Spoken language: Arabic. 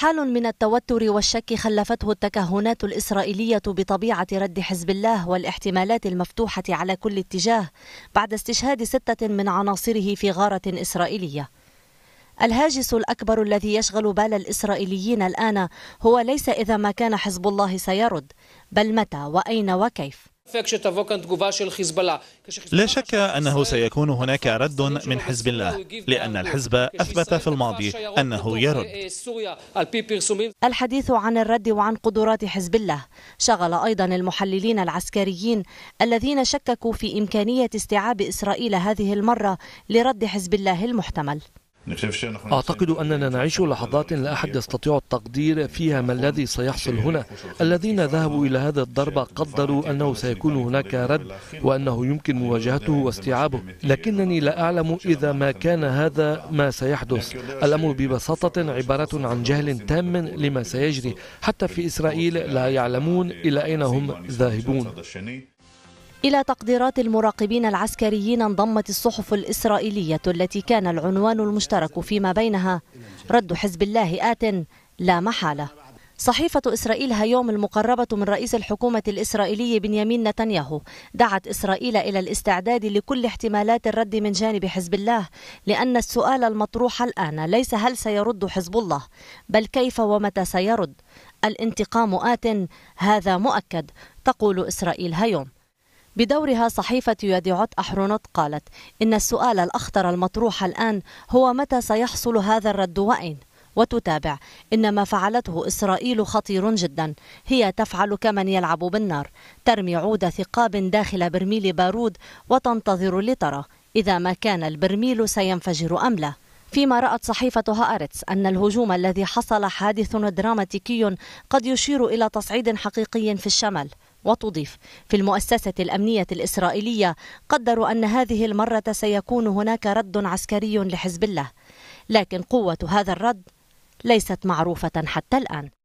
حال من التوتر والشك خلفته التكهنات الإسرائيلية بطبيعة رد حزب الله والاحتمالات المفتوحة على كل اتجاه بعد استشهاد ستة من عناصره في غارة إسرائيلية الهاجس الأكبر الذي يشغل بال الإسرائيليين الآن هو ليس إذا ما كان حزب الله سيرد بل متى وأين وكيف لا شك أنه سيكون هناك رد من حزب الله لأن الحزب أثبت في الماضي أنه يرد الحديث عن الرد وعن قدرات حزب الله شغل أيضا المحللين العسكريين الذين شككوا في إمكانية استيعاب إسرائيل هذه المرة لرد حزب الله المحتمل أعتقد أننا نعيش لحظات لا أحد يستطيع التقدير فيها ما الذي سيحصل هنا الذين ذهبوا إلى هذا الضرب قدروا أنه سيكون هناك رد وأنه يمكن مواجهته واستيعابه لكنني لا أعلم إذا ما كان هذا ما سيحدث الأمر ببساطة عبارة عن جهل تام لما سيجري حتى في إسرائيل لا يعلمون إلى أين هم ذاهبون إلى تقديرات المراقبين العسكريين انضمت الصحف الإسرائيلية التي كان العنوان المشترك فيما بينها رد حزب الله آت لا محالة صحيفة إسرائيل هيوم المقربة من رئيس الحكومة الإسرائيلي بنيامين نتنياهو دعت إسرائيل إلى الاستعداد لكل احتمالات الرد من جانب حزب الله لأن السؤال المطروح الآن ليس هل سيرد حزب الله بل كيف ومتى سيرد الانتقام آت هذا مؤكد تقول إسرائيل هيوم بدورها صحيفة عط أحرونوت قالت إن السؤال الأخطر المطروح الآن هو متى سيحصل هذا الرد وأين؟ وتتابع إن ما فعلته إسرائيل خطير جدا هي تفعل كمن يلعب بالنار ترمي عود ثقاب داخل برميل بارود وتنتظر لترى إذا ما كان البرميل سينفجر أم لا فيما رأت صحيفة هآرتس أن الهجوم الذي حصل حادث دراماتيكي قد يشير إلى تصعيد حقيقي في الشمال وتضيف في المؤسسة الأمنية الإسرائيلية قدروا أن هذه المرة سيكون هناك رد عسكري لحزب الله لكن قوة هذا الرد ليست معروفة حتى الآن